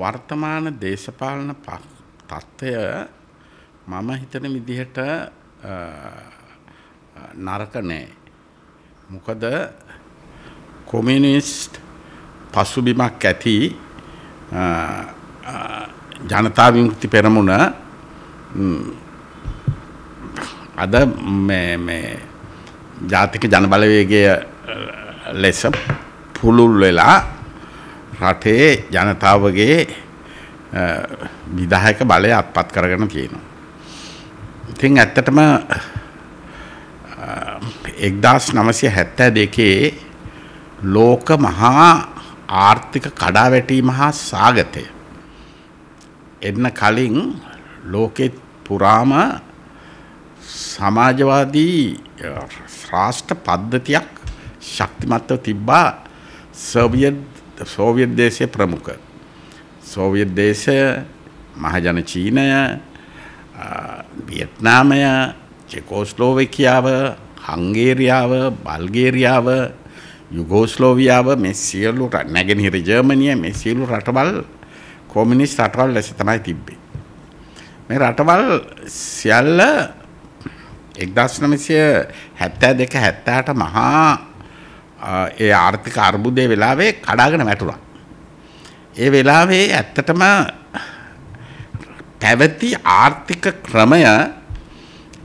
වර්තමාන දේශපාලන තත්ත්වය මම හිතන විදිහට නරක නෑ. මොකද කොමිනිස්ට් පසුබිමක් ඇති ජනතා විමුක්ති පෙරමුණ අද ජාතික ජනබලවේගය ලෙස පුළුල් වෙලා රටේ ජනතාවගේ විධායක බලය අත්පත් කරගෙන තියෙනවා. ඉතින් ඇත්තටම 1972 ලෝක මහා ආර්ථික කඩාවැටීම හා සාගතය එන්න කලින් ලෝකෙත් පුරාම සමාජවාදී ශ්‍රාෂ්ඨ පද්ධතියක් ශක්තිමත්ව තිබ්බා සර්බියන් සෝවියට් දේශය ප්‍රමුඛ. සෝවියට් දේශය මහජන චීනය වියට්නාමය චෙකෝස්ලෝවකියාව හංගේරියාව බල්ගේරියාව යුගෝස්ලෝවියාව මෙ සියලු නැගෙනහිර ජර්මනිය මෙ සියලු රටබල් කෝමිනිස් රටවල් ලෙස තමයි තිබ්බේ. මේ රටවල් සියල්ල එක්දස්නමසිය හැත්තෑ දෙක හැත්තාට මහා ඒ ආර්ථික අර්බුදය වෙලාවේ කඩාගෙන වැටුණා. ඒ වෙලාවේ ඇත්තටම පැවති ආර්ථික ක්‍රමය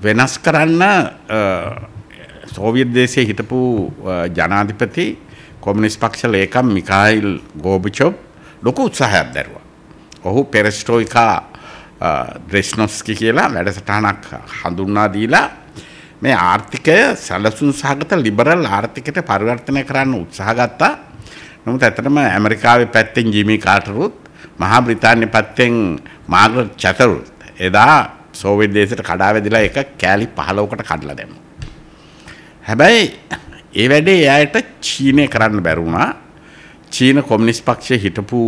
වෙනස් කරන්න සෝවියට් දේශයේ හිටපු ජනාධිපති කොමියුනිස්ට් පක්ෂ ලේකම් මිකායිල් ගෝබචොව් ලොකු උත්සාහයක් දැරුවා. ඔහු පෙරස්ට්‍රොයිකා ඩ්‍රෙස්නොෆ්ස්කි කියලා වැඩසටහනක් හඳුන්වා දීලා මේ ආර්ථිකය සැලසුම් සහගත ලිබරල් ආර්ථිකයට පරිවර්තනය කරන්න උත්සාහ ගත්තා. නමුත් ඇත්තටම ඇමරිකාවේ පැත්තෙන් ජිමි කාටරුත් මහා බ්‍රිතාන්‍ය පැත්තෙන් මාග්‍රට් චැතරුත් එදා සෝවියට් දේශයට කඩා වැදිලා එක කෑලි 15කට කඩලා දැම්මා. හැබැයි ඒ වැඩේ එයාට චීනය කරන්න බැරි වුණා. චීන කොමියුනිස්ට් පක්ෂයේ හිටපු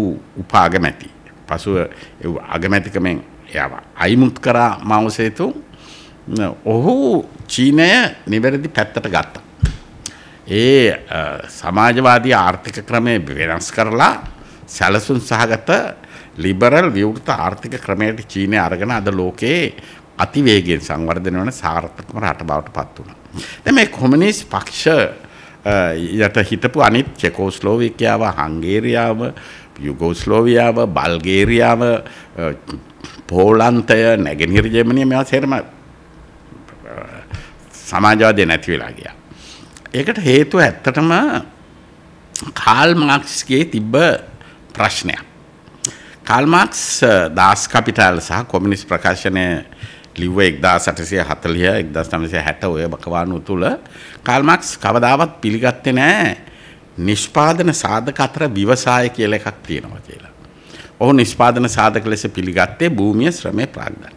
උපාගමැති. පසුව ඒ අගමැතිකමෙන් එයාව අයිමුත් කරා මාවසේතු. ඔහු චීනය නිවැරදි පැත්තට ගත්තා. ඒ සමාජවාදී ආර්ථික ක්‍රමය වෙනස් කරලා සැලසුන් සහගත ලිබරල් විවෘත ආර්ථික ක්‍රමයට චීනය අරගෙන අද ලෝකයේ අතිවේගෙන් සංවර්ධනය වන සාර්ථකම රට බවට පත් වුණා. දැන් මේ කොමියුනිස්ට් පක්ෂ යට හිටපු අනිත් චෙකෝස්ලෝවිකියාව, හංගේරියාව, යුගෝස්ලෝවියාව, බල්ගේරියාව, පෝලන්තය, නැගෙනහිර ජර්මනිය මේවා සේරම සමාජවාදය නැති වෙලා ගියා. ඒකට හේතුව ඇත්තටම කාල් මාක්ස්ගේ තිබ්බ ප්‍රශ්නයක්. කාල් මාක්ස් දාස් කපිටාල් සහ කොමියුනිස්ට් ප්‍රකාශනයේ ලිව්ව 1840 1960 ඔය බකවානුව තුල කාල් මාක්ස් කවදාවත් පිළිගත්තේ නැහැ නිෂ්පාදන සාධක අතර විවසාය කියලා එකක් තියෙනවා කියලා. ඔහු නිෂ්පාදන සාධක ලෙස පිළිගත්තේ භූමිය ශ්‍රමය ප්‍රාග්ධන.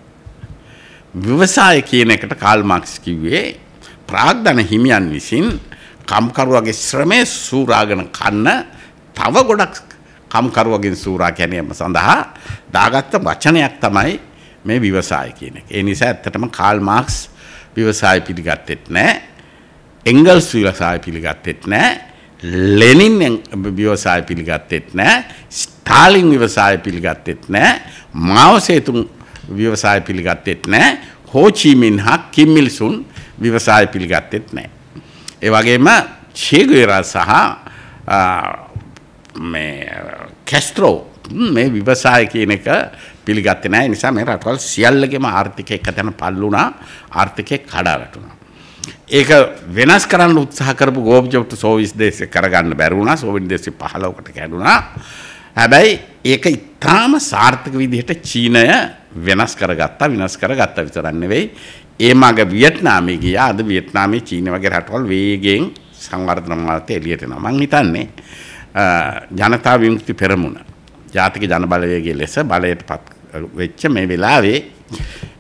ව්‍යවසාය කියන එකට කාල් මාක්ස් කිව්වේ ප්‍රාග්ධන හිමියන් විසින් කම්කරුවගේ ශ්‍රමය සූරාගෙන කන්න තව ගොඩක් කම්කරුවගෙන් සූරා ගැනීම සඳහා දාගත්ත වචනයක් තමයි මේ ව්‍යවසාය කියන එක. ඒ නිසා ඇත්තටම කාල් මාක්ස් ව්‍යවසාය පිළිගත්තෙත් නැහැ. එංගල්ස් ව්‍යවසාය පිළිගත්තෙත් නැහැ. ලෙනින් ව්‍යවසාය පිළිගත්තෙත් නැහැ. ස්ටාලින් ව්‍යවසාය පිළිගත්තෙත් නැහැ. මාව සේතුන් ව්‍යවසාය පිළිගත්තෙත් නැහැ. හෝචිමින් හා කිම් ඉල්සුන් ව්‍යවසාය පිළිගත්තෙත් නැහැ. ඒ වගේම චේගුවෙරා සහ මේ කැස්ට්‍රෝ මේ ව්‍යවසාය කියන එක පිළිගත්තේ නැහැ. නිසා මේ රටවල් සියල්ලගේම ආර්ථිකය එක තැන පල්ලුණා. ආර්ථිකය කඩා වැටුණා. ඒක වෙනස් කරන්න උත්සාහ කරපු ගෝබ්ජොක්ට සෝවිස් දේශය කරගන්න බැරි වුණා. සෝවිස් දේශය 15කට කැඩුනා. හැබැයි ඒක ඉතාම සාර්ථක විදිහට චීනය වෙනස් කරගත්තා විනස් කරගත්තා විතරක් නෙවෙයි ඒ මග වියට්නාමයේ ගියා අද වියට්නාමයේ චීන වගේ රටවල් වේගයෙන් සංවර්ධන මාර්ගයට එළියට එනවා මං හිතන්නේ ජනතා විමුක්ති පෙරමුණ ජාතික ජනබලවේගයේ ලෙස බලයට පත් වෙච්ච මේ වෙලාවේ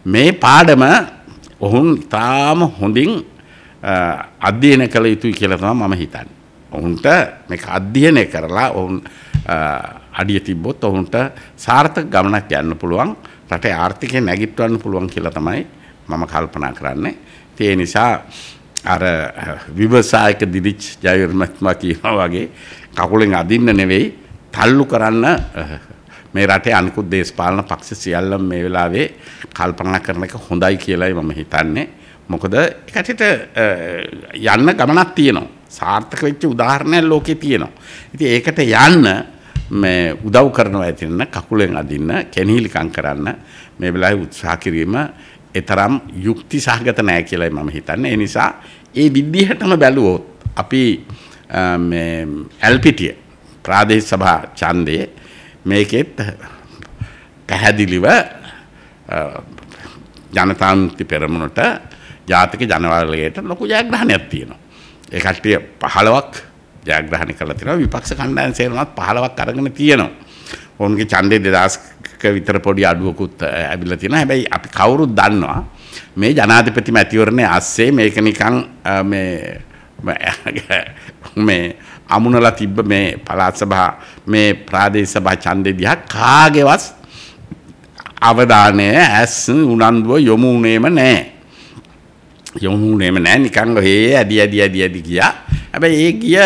මේ පාඩම ඔවුන් ඉතාම හොඳින් අධ්‍යයනය කළ යුතුයි කියලා තමයි මම හිතන්නේ. ඔවුන්ට මේක අධ්‍යයනය කරලා ඔවුන් අඩිය තිබ්බොත් ඔවුන්ට සාර්ථක ගමනක් යන්න පුළුවන් රටේ ආර්ථිකය නැගිටවන්න පුළුවන් කියලා තමයි මම කල්පනා කරන්නේ. ඒ නිසා අර විවසායක දිලිච් ජයවර්මත්මා කියනවා වගේ කකුලෙන් අදින්න නෙවෙයි තල්ලු කරන්න මේ රටේ අනිකුත් දේශපාලන පක්ෂ සියල්ලම මේ වෙලාවේ කල්පනා කරන එක හොඳයි කියලායි මම හිතන්නේ. මොකද ඒකට යන්න ගමනක් තියෙනවා. සාර්ථක වෙච්ච උදාහරණයක් ලෝකේ තියෙනවා. ඉතින් ඒකට යන්න මේ උදව් කරනවා ඇතින්න කකුලෙන් අදින්න කැනීලිකම් කරන්න මේ වෙලාවේ උත්සාහ කිරීම ඒතරම් යුක්ති සහගත නෑ කියලායි මම හිතන්නේ. ඒ නිසා ඒ විදිහටම බැලුවොත් අපි මේ ඇල්පිටිය ප්‍රාදේශ සභා ඡන්දයේ මේකෙත් පැහැදිලිව ජනතාන්ති පෙරමුණට ජාතික ජනවලයට ලොකු ජයග්‍රහණයක් තියෙනවා. ඒ කට්ටිය 15ක් ජයග්‍රහණය කරලා තියෙනවා විපක්ෂ කණ්ඩායම් සේරමත් 15ක් අරගෙන තියෙනවා. ඔවුන්ගේ ඡන්දේ 2000ක විතර පොඩි අඩුවකුත් ඇවිල්ලා තියෙනවා. හැබැයි අපි කවුරුත් දන්නවා මේ ජනාධිපති මැතිවරණයේ අස්සේ මේක නිකන් මේ මේ අමුණලා තිබ්බ මේ පළාත් සභා මේ ප්‍රාදේශ සභා ඡන්දේ දිහා කාගේවත් අවධානය ඇස් උනන්දුව යොමු වුණේම නැහැ. යොමුනේම නෑ නිකන් ගොහේ ඇදි ඇදි ඇදි ඇදි ගියා හැබැයි ඒ ගිය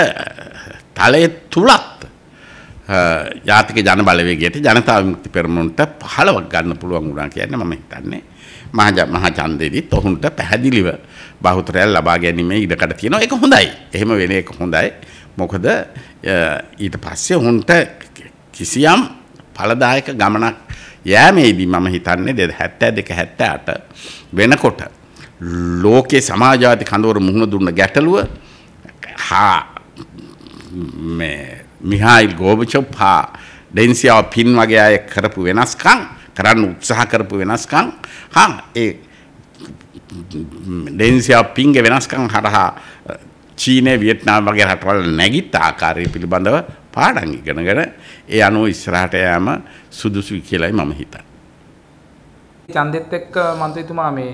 තලය තුලත් ජාතික ජන බලවේගයට ජනතා විමුක්ති පෙරමුණට පහළවක් ගන්න පුළුවන් වුණා කියන්නේ මම හිතන්නේ මහා මහා ඡන්දෙදිත් ඔහුන්ට පැහැදිලිව බහුතරයක් ලබා ගැනීමේ ඉඩකඩ තියෙනවා ඒක හොඳයි. එහෙම වෙන එක හොඳයි. මොකද ඊට පස්සේ ඔහුන්ට කිසියම් ඵලදායක ගමනක් යෑමේදී මම හිතන්නේ 72 78 වෙනකොට ලෝකේ සමාජාධිපති කඳවුර මුහුණ දුන්න ගැටලුව හා මේ මිහායිල් ගෝබචොප් හා ඩෙන්සියාව පින් වගේ අය කරපු වෙනස්කම් කරන්න උත්සාහ කරපු වෙනස්කම් හා ඒ ඩෙන්සියාව පින්ගේ වෙනස්කම් හරහා චීනය වියට්නාම් වගේ රටවල් නැගිත් ආකාරය පිළිබඳව පාඩන් ඉගෙනගෙන ඒ අනුව ඉස්සරහට යෑම සුදුසුයි කියලයි මම හිතන්නේ. ඡන්දෙත් එක්ක මන්ත්‍රීතුමා මේ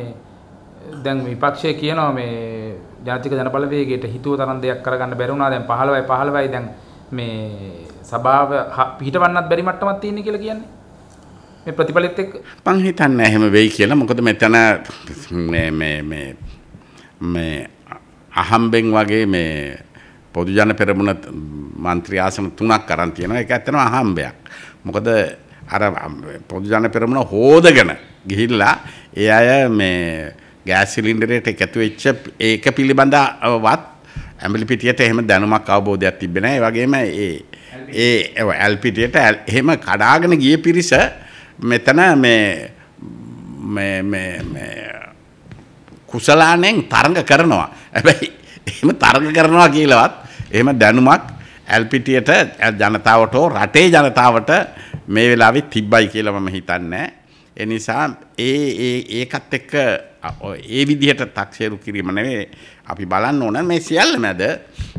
දැන් විපක්ෂය කියනවා මේ ජාතික ජනබලවේගයට හිතුව තරම් දෙයක් කරගන්න බැරි වුණා දැන් 15යි 15යි දැන් මේ සභාව පිටවන්නත් බැරි මට්ටමක් තියෙන කියලා කියන්නේ මේ ප්‍රතිඵලෙත් එක්ක මං හිතන්නේ එහෙම වෙයි කියලා මොකද මෙතන මේ මේ මේ මේ අහම්බෙන් වගේ මේ පොදු ජන පෙරමුණ මන්ත්‍රී ආසන තුනක් අරන් තියෙනවා ඒක ඇත්තටම අහම්බයක් මොකද අර පොදු ජන පෙරමුණ හෝදගෙන ගිහිල්ලා ඒ අය මේ ගෑස් සිලින්ඩරයට එකතු වෙච්ච ඒක පිළිබඳවත් ඇඹිලි පිටියට එහෙම දැනුමක් අවබෝධයක් තිබ්බේ නැහැ. ඒ වගේම ඒ ඒ ඇල් පිටියට එහෙම කඩාගෙන ගිය පිරිස මෙතන මේ මේ මේ මේ කුසලානෙන් තරඟ කරනවා. හැබැයි එහෙම තරඟ කරනවා කියලාවත් එහෙම දැනුමක් ඇල්පිටියට ජනතාවට රටේ ජනතාවට මේ වෙලාවේ තිබ්බයි කියලා මම හිතන්නේ. එනිසා ඒ ඒ ඒකත් එක්ක ඒ විදිහට තක්සේරු කිරීම නෙවෙයි අපි බලන්න ඕන මේ සියල්ල මැද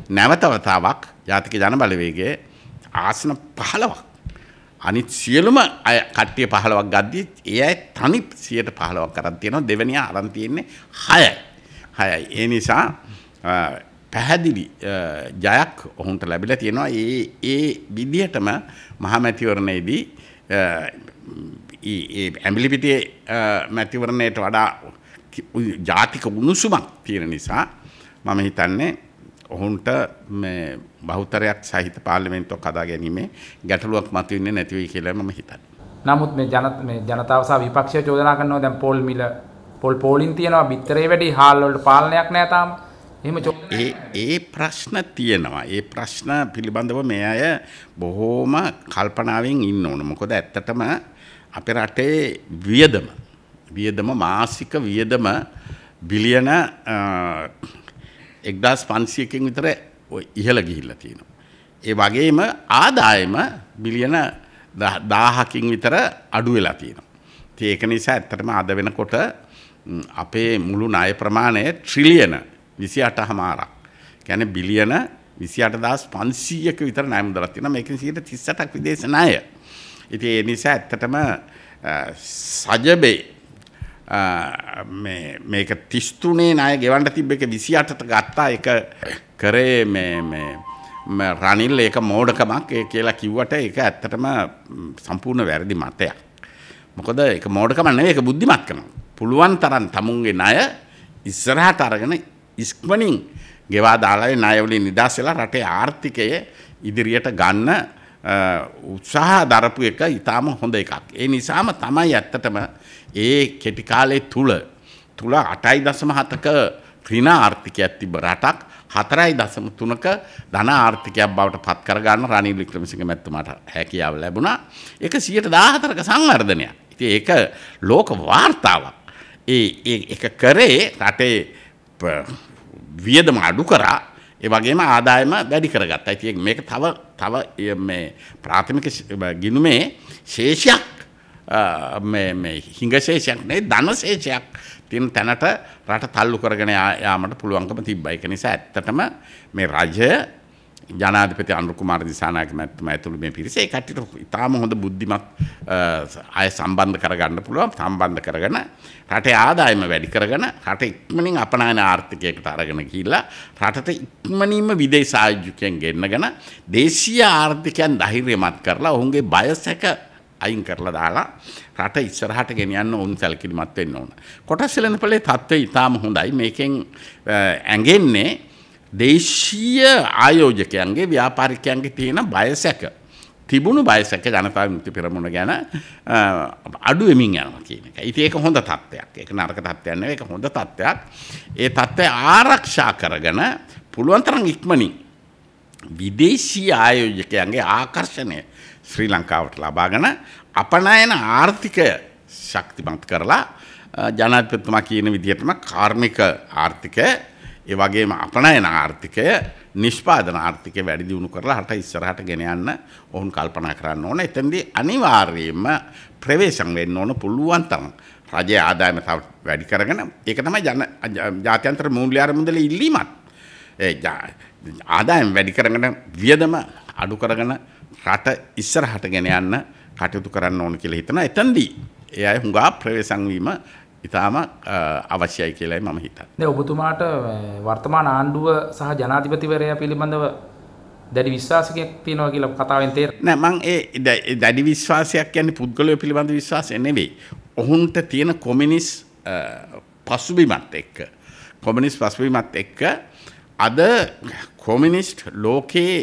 නැවතවතාවක් ජාතික ජන බලවේගයේ ආසන 15ක් අනිත් සියලුම අය කට්ටිය 15ක් ගද්දි ඒ අය තනි 115ක් කරන් තියෙනවා දෙවෙනියා අරන් තියෙන්නේ 6යි 6යි ඒ නිසා පැහැදිලි ජයක් ඔවුන්ට ලැබිලා තියෙනවා ඒ ඒ විදිහටම මහමැතිවරණයේදී ඇමිලිපිටිය මැතිවරණයට වඩා ජාතික උණුසුමක් තියෙන නිසා මම හිතන්නේ ඔහුන්ට බෞතරයක් සහිත පාර්ලිමෙන්න්තුව කදා ගැනීමේ ගැටලුවක් මතුවන්නේ නැතිවයි කියලම හිතන්න. නමුත් මේ ජනත මේ ජනතාවසා විපක්ෂය චෝදනා කරනවා දැන් පොල් මිල පොල් පෝලින් තියෙනවා බිත්තරේ වැඩි හාල්වලට පාලනයක් නෑ තාම. එහෙම ඒ ඒ ප්‍රශ්න තියෙනවා. ඒ ප්‍රශ්න පිළිබඳව මේ අය බොහෝම කල්පනාවෙන් ඉන්න ඕන. මොකද ඇත්තටම අපේ රටේ වියදම වියදම මාසික වියදම බිලියන එක්දස් පන්සියකින් විතර ඉහළ ගිහිල්ල තියෙනවා. ඒ වගේම ආදායම බිලියන දාහකින් විතර අඩු වෙලා තියෙනවා. ඉතින් ඒක නිසා ඇත්තටම අද වෙනකොට අපේ මුළු ණය ප්‍රමාණය ට්‍රිලියන 28මාරක්. කියන්නේ බිලියන 28500ක විතර ණය මුදලක් තියෙනවා. මේකෙන් 38ක් විදේශ ණය. ඉතින් ඒ නිසා ඇත්තටම සජබේ මේක තිස්තුනේ නය ගෙවන්ට තිබ්බ එක විසි අටට ගත්තා එක කරේ රනිල් ඒක මෝඩකමක් ඒ කියලා කිව්වට ඒක ඇත්තටම සම්පූර්ණ වැරදි මතයක්. මොකද එක මෝඩකමන්න ඒක බුද්ධිමත් කන. පුළුවන් තරන් තමුන්ගේ ණය ඉස්සරහට අරගෙන ඉස්ක්මනින් ගෙවා දාලා ණයවලින් නිදහස් වෙලා රටේ ආර්ථිකය ඉදිරියට ගන්න උත්සාහ දරපු එක ඉතාම හොඳ එකක්. ඒ නිසාම තමයි ඇත්තටම ඒ කෙටි කාලේ තුල තුල 8.7ක ඍණ ආර්ථිකයක් තිබ රටක් 4.3ක ධන ආර්ථිකයක් බවට පත් කරගන්න රනිල් වික්‍රමසිංහ මැතිතුමාට හැකියාව ලැබුණා. ඒක 114ක සංවර්ධනයක්. ඉතින් ඒක ලෝක වාර්තාවක්. ඒ ඒක කරේ රටේ වියදම අඩු කරා ඒ වගේම ආදායම වැඩි කරගත්තා. ඉතින් මේක තව තව මේ ප්‍රාථමික ගිණුමේ ශේෂයක් මේ මේ හිඟශේෂයක් නේ ධනශේෂයක් තියෙන තැනට රට තල්ලු කරගෙන යාමට පුළුවන්කම තිබ්බා. ඒක නිසා ඇත්තටම මේ රජය ජනාධිපති අනුර කුමාර දිසානායක මැතිතුමා ඇතුළු මේ පිරිස ඒ කට්ටියට ඉතාම හොඳ බුද්ධිමත් අය සම්බන්ධ කරගන්න පුළුවන් සම්බන්ධ කරගෙන රටේ ආදායම වැඩි කරගෙන රට ඉක්මනින් අපනායන ආර්ථිකයකට අරගෙන ගිහිල්ලා රටට ඉක්මනින්ම විදේශ ආයෝජකයන් ගෙන්නගෙන දේශීය ආර්ථිකයන් ධෛර්යමත් කරලා ඔවුන්ගේ බය සැක අයින් කරලා දාලා රට ඉස්සරහට ගෙනියන්න ඔවුන් සැලකිලිමත් වෙන්න ඕන. කොටස් සැලෙන පළේ තත්ත්වය ඉතාම හොඳයි. මේකෙන් ඇඟෙන්නේ දේශීය ආයෝජකයන්ගේ ව්‍යාපාරිකයන්ගේ තියෙන බයසැක තිබුණු බයසැක ජනතා විමුක්ති පෙරමුණ ගැන අඩු වෙමින් යනවා කියන එක. ඉතින් ඒක හොඳ තත්ත්වයක්. ඒක නරක තත්ත්වයක් නෙවෙයි. ඒක හොඳ තත්ත්වයක්. ඒ තත්ත්වය ආරක්ෂා කරගෙන පුළුවන් තරම් ඉක්මනින් විදේශීය ආයෝජකයන්ගේ ආකර්ෂණය ශ්‍රී ලංකාවට ලබාගෙන අපනයන ආර්ථිකය ශක්තිමත් කරලා ජනාධිපතිතුමා කියන විදිහටම කාර්මික ආර්ථිකය ඒ වගේම අපනයන ආර්ථිකය නිෂ්පාදන ආර්ථිකය වැඩි දියුණු කරලා හට ඉස්සරහට ගෙන යන්න ඔවුන් කල්පනා කරන්න ඕන. එතෙන්දී අනිවාර්යයෙන්ම ප්‍රවේශම් වෙන්න ඕන පුළුවන් තරම්. රජයේ ආදායම තව වැඩි කරගෙන ඒක තමයි ජන ජාත්‍යන්තර මූල්‍ය ආරමුදල ඉල්ලීමත්. ඒ ආදායම වැඩි කරගෙන වියදම අඩු කරගෙන රට ඉස්සරහට ගෙන යන්න කටයුතු කරන්න ඕන කියලා හිතන එතෙන්දී ඒ අය හුඟා ප්‍රවේශම් වීම ඉතාම අවශ්‍යයි කියලයි මම හිතන්. ද ඔබතුමාට වර්තමාන ආණ්ඩුව සහ ජනාධිපතිවරයා පිළිබඳව දැඩි විශ්වාසකයක් තියෙනවා කියලා කතාවෙන් තේර නෑ මං ඒ දැඩි විශ්වාසයක් කියන්නේ පුද්ගලය පිළිබඳ විශ්වාසය නෙවෙයි. ඔහුන්ට තියෙන කොමිනිස් පසුබිමත් එක්ක කොමිනිස් පසුබිමත් එක්ක අද කොමිනිස්ට් ලෝකයේ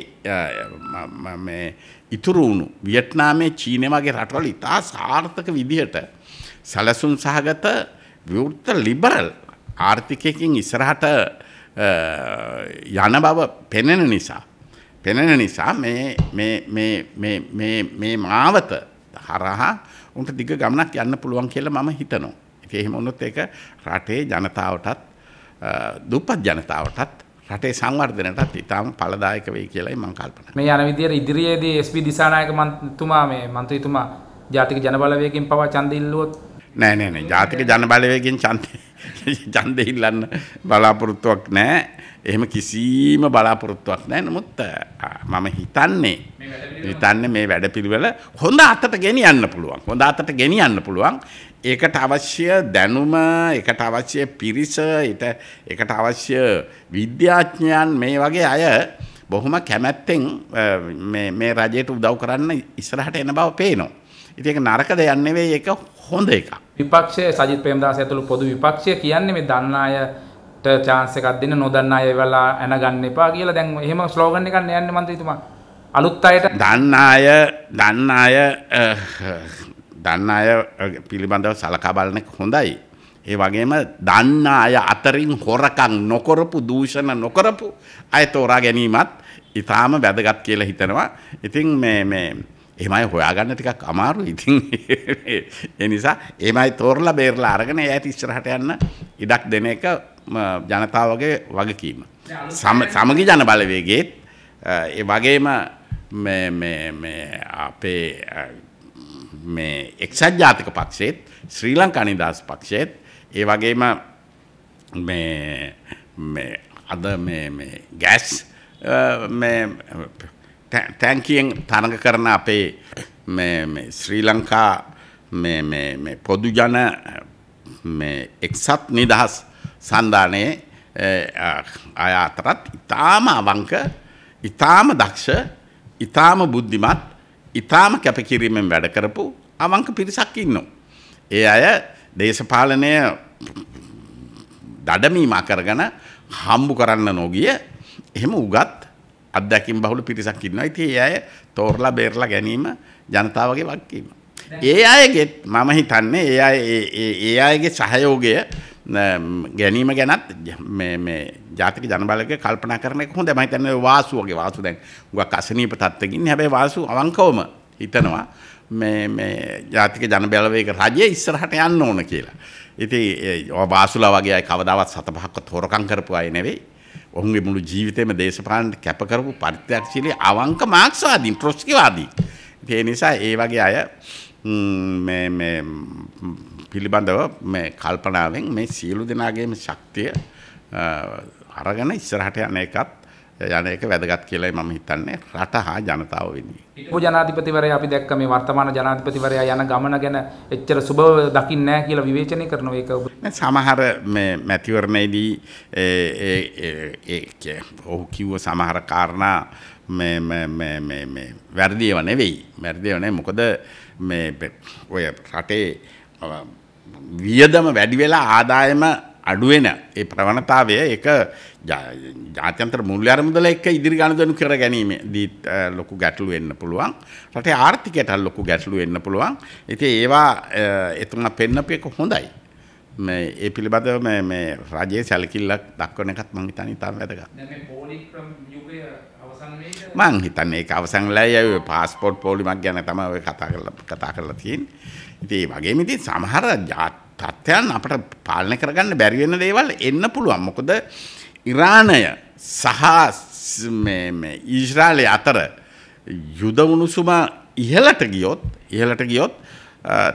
ඉතුරු වුණු වියට්නාමයේ චීනය වගේ රටවල ඉතා සාර්ථක විදිහට සැලසුම් සහගත විවෘත ලිබරල් ආර්ථිකයකින් ඉස්සරහට යන බව පෙනෙන නිසා. පෙනෙන නිසා මේ මාවත හරහා උන්ට දිග ගමනක් යන්න පුළුවන් කියලා මම හිතනවා. ඉතින් එහෙම වුණොත් ඒක රටේ ජනතාවටත් දුප්පත් ජනතාවටත් රටේ සංවර්ධනයටත් ඉතාම ඵලදායක වෙයි කියලායි මම කල්පනා. මේ යන විදියට ඉදිරියේදී SP දිසානායක මන්තුමා මේ මන්ත්‍රීතුමා ජාතික ජනබලවේගයෙන් පවා ඡන්ද ඉල්ලුවොත් නෑ නෑ නෑ ජාතික ජනබලවේගෙන් ඡන්දේ ඡන්දේ ඉල්ලන්න බලාපොරොත්තුවක් නෑ. එහෙම කිසිම බලාපොරොත්තුවක් නෑ. නමුත් මම හිතන්නේ හිතන්නේ මේ වැඩපිළිවෙල හොඳ අතට ගෙනියන්න පුළුවන්. හොඳ අතට ගෙනියන්න පුළුවන්. ඒකට අවශ්‍ය දැනුම, ඒකට අවශ්‍ය පිරිස, ඒකට අවශ්‍ය විද්‍යාඥයන් මේ වගේ අය බොහොම කැමැත්තෙන් මේ රජයට උදව් කරන්න ඉස්සරහට එන බව පේනවා. ඉතින් ඒක නරක දෙයක් නෙවෙයි ඒක හොඳ එකක්. විපක්ෂය සජිත් ප්‍රේමදාස ඇතුළු පොදු විපක්ෂය කියන්නේ මේ දන්න අයට chance එකක් දෙන්න නොදන්න අය වෙලා එන ගන්න එපා කියලා දැන් එහෙම ස්ලෝගන් එකක් නෑන්නේ මන්ත්‍රීතුමා. අලුත් අයට දන්න අය දන්න අය දන්න අය පිළිබඳව සලකා බලන එක හොඳයි. ඒ වගේම දන්න අය අතරින් හොරකම් නොකරපු දූෂණ නොකරපු අය තෝරා ගැනීමත් ඉතාම වැදගත් කියලා හිතනවා. ඉතින් මේ මේ එහෙමයි හොයාගන්න ටිකක් අමාරු ඉතින් ඒ නිසා එහෙමයි තෝරලා බේරලා අරගෙන එයාට ඉස්සරහට යන්න ඉඩක් දෙන එක ජනතාවගේ වගකීම. සමගි ජන බලවේගයේත් ඒ වගේම මේ මේ මේ අපේ මේ එක්සත් ජාතික පක්ෂයේත් ශ්‍රී ලංකා නිදහස් පක්ෂයේත් ඒ වගේම මේ මේ අද මේ මේ ගෑස් මේ තැන්කියෙන් තරඟ කරන අපේ ශ්‍රී ලංකා පොදුජන එක්සත් නිදහස් සන්ධානයේ අය අතරත් ඉතාම අවංක ඉතාම දක්ෂ ඉතාම බුද්ධිමත් ඉතාම කැපකිරීමෙන් වැඩ කරපු අවංක පිරිසක් ඉන්නවා. ඒ අය දේශපාලනය දඩමීමා කරගෙන හම්බු කරන්න නොගිය එහෙම උගත් අත්දැකීම් බහුල පිරිසක් ඉන්නවා. ඉතින් ඒ අය තෝරලා බේරලා ගැනීම ජනතාවගේ වගකීම. ඒ අයගෙත් මම හිතන්නේ ඒ අය ඒ අයගේ සහයෝගය ගැනීම ගැනත් ජාතික ජනබලක කල්පනා කරන එක හොඳයි. මම හිතන්නේ වාසුවගේ වාසු දැන් උගක් අසනීප තත්ත්වෙක ඉන්නේ. හැබැයි වාසු අවංකවම හිතනවා මේ මේ ජාතික ජනබලවේග රජය ඉස්සරහට යන්න ඕන කියලා. ඉතින් වාසුලා වගේ අය කවදාවත් සත පහක්වත් හොරකම් කරපු අය නෙවෙයි. ඔහුගේ මුළු ජීවිතයම දේශපාලනට කැප කරපු පරිත්‍යාගශීලී අවංක මාක්ස්වාදීන් ට්‍රොස්කිවාදී. ඒ නිසා ඒ වගේ අය මේ මේ පිළිබඳව මේ කල්පනාවෙන් මේ සියලු දෙනාගේම ශක්තිය අරගෙන ඉස්සරහට යන එකත් යන එක වැදගත් කියලායි මම හිතන්නේ රට හා ජනතාව වෙනුවෙන්. උප ජනාධිපතිවරයා අපි දැක්ක මේ වර්තමාන ජනාධිපතිවරයා යන ගමන ගැන එච්චර සුබව දකින්නේ නැහැ කියලා විවේචනය කරන එක සමහර මේ මැතිවරණයේදී ඒ ඔහු කිව්ව සමහර කාරණා මේ මේ මේ මේ මේ වැරදිව නෙවෙයි. වැරදිව නෙවෙයි. මොකද මේ ඔය රටේ වියදම වැඩි වෙලා ආදායම අඩුවෙන ඒ ප්‍රවණතාවය ඒක ජාත්‍යන්තර මුල්‍ය අරමුදල එක්ක ඉදිරි ගනුදෙනු කර ගැනීමේදී ලොකු ගැටලු වෙන්න පුළුවන්. රටේ ආර්ථිකයට ලොකු ගැටලු වෙන්න පුළුවන්. ඉතින් ඒවා එතුමා පෙන්නපු එක හොඳයි. මේ ඒ පිළිබඳව මේ මේ රජයේ සැලකිල්ලක් දක්වන එකත් මම හිතන්නේ ඉතාම වැදගත්. දැන් මේ පොලික්‍රම යුගය අවසන් වෙයිද? මම හිතන්නේ ඒක අවසන් වෙලා යයි ඔය પાස්පෝර්ට් පොලිමක් ගැන තමයි ඔය කතා කරලා කතා කරලා තියෙන්නේ. ඉතින් ඒ වගේම ඉතින් සමහර තත්ත්වයන් අපට පාලනය කරගන්න බැරි වෙන දේවල් එන්න පුළුවන්. මොකද ඉරානය සහ මේ මේ ඊශ්‍රායලය අතර යුද උණුසුම ඉහළට ගියොත් ඉහළට ගියොත්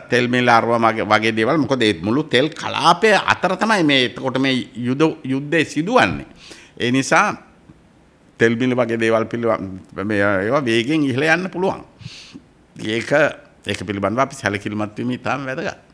තෙල් මිල අරව වගේ දේවල් මොකද ඒ මුළු තෙල් කලාපය අතර තමයි මේ එතකොට මේ යුද යුද්ධය සිදුවන්නේ. ඒ නිසා තෙල් මිල වගේ දේවල් පිළිබඳ මේ ඒවා වේගෙන් ඉහළ යන්න පුළුවන්. ඒක ඒක පිළිබඳව අපි සැලකිලිමත් වීම ඉතාම වැදගත්.